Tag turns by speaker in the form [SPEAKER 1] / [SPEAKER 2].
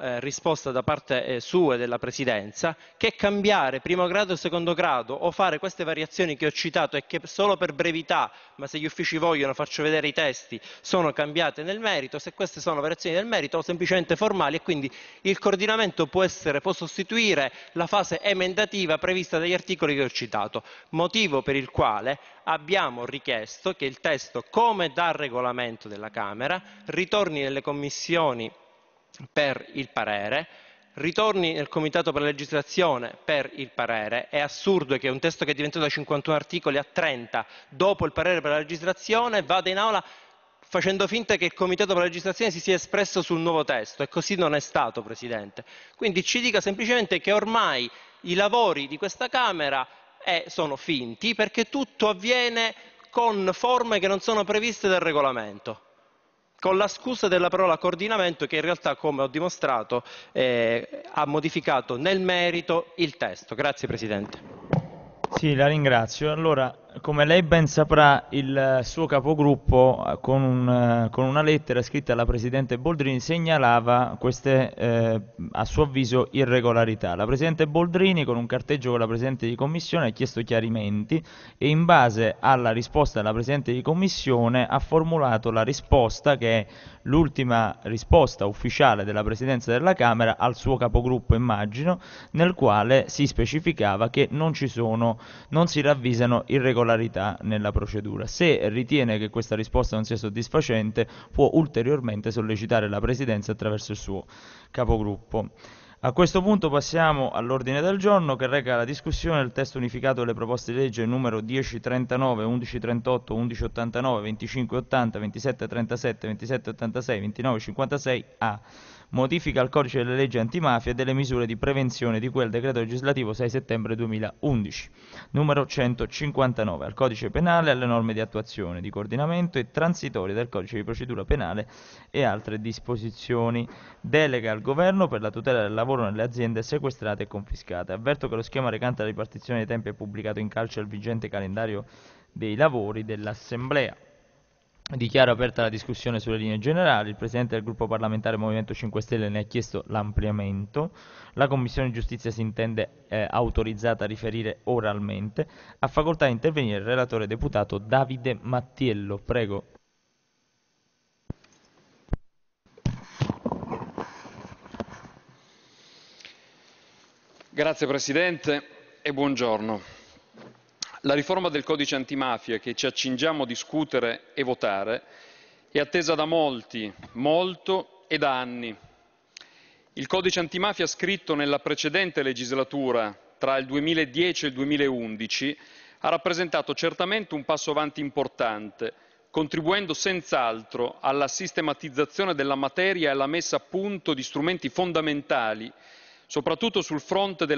[SPEAKER 1] Eh, risposta da parte eh, sua e della Presidenza che cambiare primo grado e secondo grado o fare queste variazioni che ho citato e che solo per brevità, ma se gli uffici vogliono faccio vedere i testi, sono cambiate nel merito, se queste sono variazioni del merito o semplicemente formali e quindi il coordinamento può, essere, può sostituire la fase emendativa prevista dagli articoli che ho citato, motivo per il quale abbiamo richiesto che il testo, come dal regolamento della Camera, ritorni nelle commissioni per il parere, ritorni nel Comitato per la legislazione per il parere. È assurdo che un testo che è diventato da 51 articoli a 30, dopo il parere per la legislazione, vada in aula facendo finta che il Comitato per la legislazione si sia espresso sul nuovo testo e così non è stato, Presidente. Quindi ci dica semplicemente che ormai i lavori di questa Camera eh, sono finti perché tutto avviene con forme che non sono previste dal regolamento con la scusa della parola coordinamento che in realtà, come ho dimostrato, eh, ha modificato nel merito il testo. Grazie Presidente.
[SPEAKER 2] Sì, la ringrazio. Allora, come lei ben saprà, il suo capogruppo eh, con, un, eh, con una lettera scritta alla Presidente Boldrini segnalava queste, eh, a suo avviso, irregolarità. La Presidente Boldrini, con un carteggio con la Presidente di Commissione, ha chiesto chiarimenti e in base alla risposta della Presidente di Commissione ha formulato la risposta che è l'ultima risposta ufficiale della Presidenza della Camera al suo capogruppo, immagino, nel quale si specificava che non ci sono, non si ravvisano irregolarità regolarità nella procedura. Se ritiene che questa risposta non sia soddisfacente, può ulteriormente sollecitare la Presidenza attraverso il suo capogruppo. A questo punto passiamo all'ordine del giorno che reca la discussione del testo unificato delle proposte di legge numero 1039, 1138, 1189, 2580, 2737, 2786, 2956 A modifica al codice delle leggi antimafia e delle misure di prevenzione di quel decreto legislativo 6 settembre 2011, numero 159, al codice penale, alle norme di attuazione, di coordinamento e transitorie del codice di procedura penale e altre disposizioni. Delega al governo per la tutela del lavoro nelle aziende sequestrate e confiscate. Avverto che lo schema recante la ripartizione dei tempi è pubblicato in calce al vigente calendario dei lavori dell'Assemblea. Dichiaro aperta la discussione sulle linee generali. Il Presidente del gruppo parlamentare Movimento 5 Stelle ne ha chiesto l'ampliamento. La Commissione Giustizia si intende eh, autorizzata a riferire oralmente. Ha facoltà di intervenire il relatore deputato Davide Mattiello. Prego.
[SPEAKER 3] Grazie Presidente e buongiorno. La riforma del codice antimafia che ci accingiamo a discutere e votare è attesa da molti, molto e da anni. Il codice antimafia scritto nella precedente legislatura, tra il 2010 e il 2011, ha rappresentato certamente un passo avanti importante, contribuendo senz'altro alla sistematizzazione della materia e alla messa a punto di strumenti fondamentali, soprattutto sul fronte della